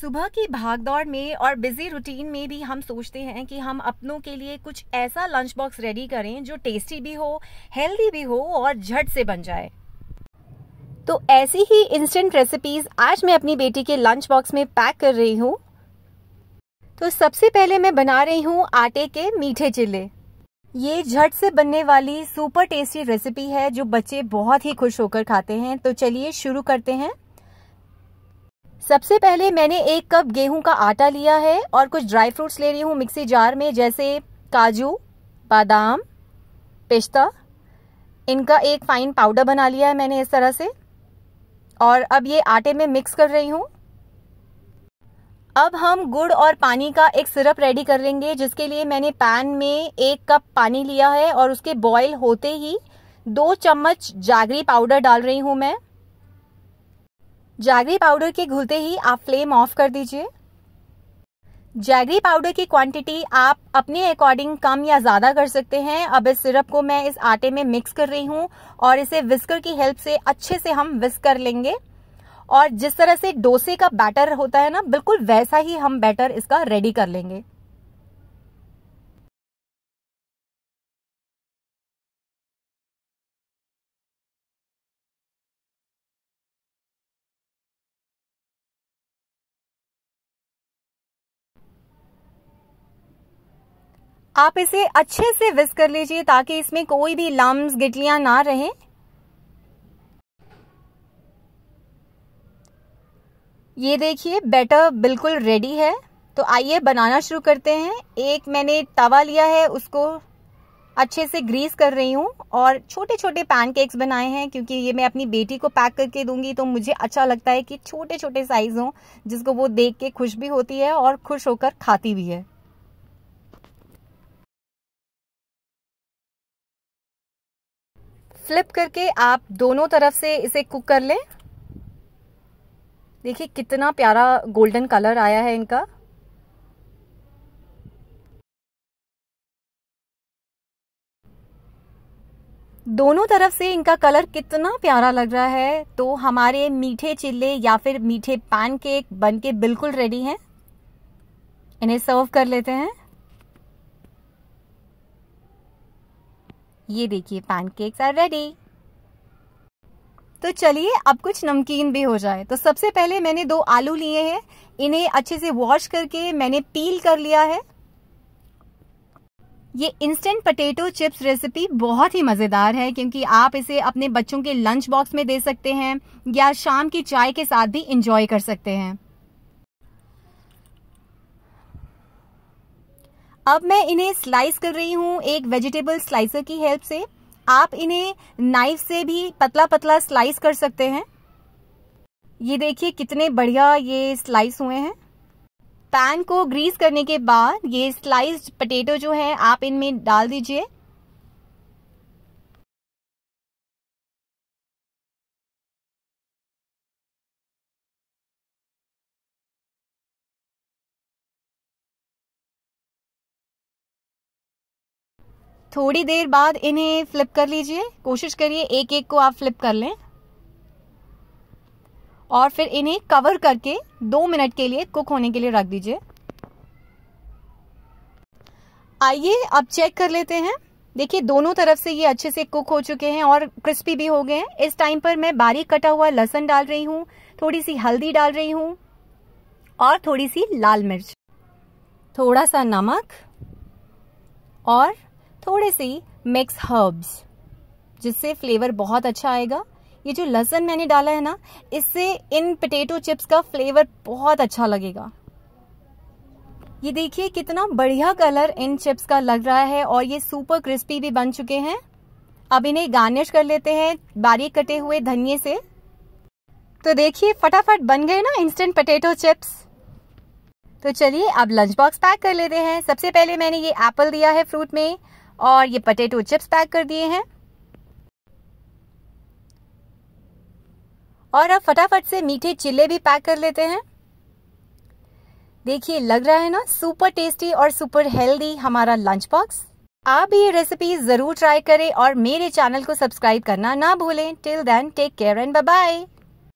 सुबह की भागदौड़ में और बिजी रूटीन में भी हम सोचते हैं कि हम अपनों के लिए कुछ ऐसा लंच बॉक्स रेडी करें जो टेस्टी भी हो हेल्दी भी हो और झट से बन जाए तो ऐसी ही इंस्टेंट रेसिपीज आज मैं अपनी बेटी के लंच बॉक्स में पैक कर रही हूँ तो सबसे पहले मैं बना रही हूँ आटे के मीठे चिल्ले ये झट से बनने वाली सुपर टेस्टी रेसिपी है जो बच्चे बहुत ही खुश होकर खाते हैं तो चलिए शुरू करते हैं सबसे पहले मैंने एक कप गेहूं का आटा लिया है और कुछ ड्राई फ्रूट्स ले रही हूँ मिक्सी जार में जैसे काजू बादाम पिस्ता इनका एक फाइन पाउडर बना लिया है मैंने इस तरह से और अब ये आटे में मिक्स कर रही हूँ अब हम गुड़ और पानी का एक सिरप रेडी कर लेंगे जिसके लिए मैंने पैन में एक कप पानी लिया है और उसके बॉईल होते ही दो चम्मच जागरी पाउडर डाल रही हूँ मैं जैगरी पाउडर के घुलते ही आप फ्लेम ऑफ कर दीजिए जैगरी पाउडर की क्वांटिटी आप अपने अकॉर्डिंग कम या ज्यादा कर सकते हैं अब इस सिरप को मैं इस आटे में मिक्स कर रही हूं और इसे विस्कर की हेल्प से अच्छे से हम विस्क कर लेंगे और जिस तरह से डोसे का बैटर होता है ना बिल्कुल वैसा ही हम बैटर इसका रेडी कर लेंगे आप इसे अच्छे से विस कर लीजिए ताकि इसमें कोई भी लम्ब गिटलियां ना रहें ये देखिए बैटर बिल्कुल रेडी है तो आइए बनाना शुरू करते हैं एक मैंने तवा लिया है उसको अच्छे से ग्रीस कर रही हूँ और छोटे छोटे पैनकेक्स बनाए हैं क्योंकि ये मैं अपनी बेटी को पैक करके दूंगी तो मुझे अच्छा लगता है कि छोटे छोटे साइज़ हों जिसको वो देख के खुश भी होती है और खुश होकर खाती भी है फ्लिप करके आप दोनों तरफ से इसे कुक कर लें देखिए कितना प्यारा गोल्डन कलर आया है इनका दोनों तरफ से इनका कलर कितना प्यारा लग रहा है तो हमारे मीठे चिल्ले या फिर मीठे पैनकेक बनके बिल्कुल रेडी हैं इन्हें सर्व कर लेते हैं ये देखिए पैनकेक्स आर रेडी तो चलिए अब कुछ नमकीन भी हो जाए तो सबसे पहले मैंने दो आलू लिए हैं इन्हें अच्छे से वॉश करके मैंने पील कर लिया है ये इंस्टेंट पटेटो चिप्स रेसिपी बहुत ही मज़ेदार है क्योंकि आप इसे अपने बच्चों के लंच बॉक्स में दे सकते हैं या शाम की चाय के साथ भी इंजॉय कर सकते हैं अब मैं इन्हें स्लाइस कर रही हूँ एक वेजिटेबल स्लाइसर की हेल्प से आप इन्हें नाइफ से भी पतला पतला स्लाइस कर सकते हैं ये देखिए कितने बढ़िया ये स्लाइस हुए हैं पैन को ग्रीस करने के बाद ये स्लाइस्ड पटेटो जो है आप इनमें डाल दीजिए थोड़ी देर बाद इन्हें फ्लिप कर लीजिए कोशिश करिए एक एक को आप फ्लिप कर लें और फिर इन्हें कवर करके दो मिनट के लिए कुक होने के लिए रख दीजिए आइए अब चेक कर लेते हैं देखिए दोनों तरफ से ये अच्छे से कुक हो चुके हैं और क्रिस्पी भी हो गए हैं इस टाइम पर मैं बारीक कटा हुआ लहसन डाल रही हूँ थोड़ी सी हल्दी डाल रही हूँ और थोड़ी सी लाल मिर्च थोड़ा सा नमक और थोड़े से मिक्स हर्ब्स जिससे फ्लेवर बहुत अच्छा आएगा ये जो लहसन मैंने डाला है ना इससे इन पोटेटो चिप्स का फ्लेवर बहुत अच्छा लगेगा ये देखिए कितना बढ़िया कलर इन चिप्स का लग रहा है और ये सुपर क्रिस्पी भी बन चुके हैं अब इन्हें गार्निश कर लेते हैं बारीक कटे हुए धनिए से तो देखिए फटाफट बन गए ना इंस्टेंट पोटेटो चिप्स तो चलिए अब लंच बॉक्स पैक कर लेते हैं सबसे पहले मैंने ये एप्पल दिया है फ्रूट में और ये पटेटो चिप्स पैक कर दिए हैं और अब फटाफट से मीठे चिल्ले भी पैक कर लेते हैं देखिए लग रहा है ना सुपर टेस्टी और सुपर हेल्दी हमारा लंच बॉक्स आप भी ये रेसिपी जरूर ट्राई करें और मेरे चैनल को सब्सक्राइब करना ना भूलें till then take care and bye bye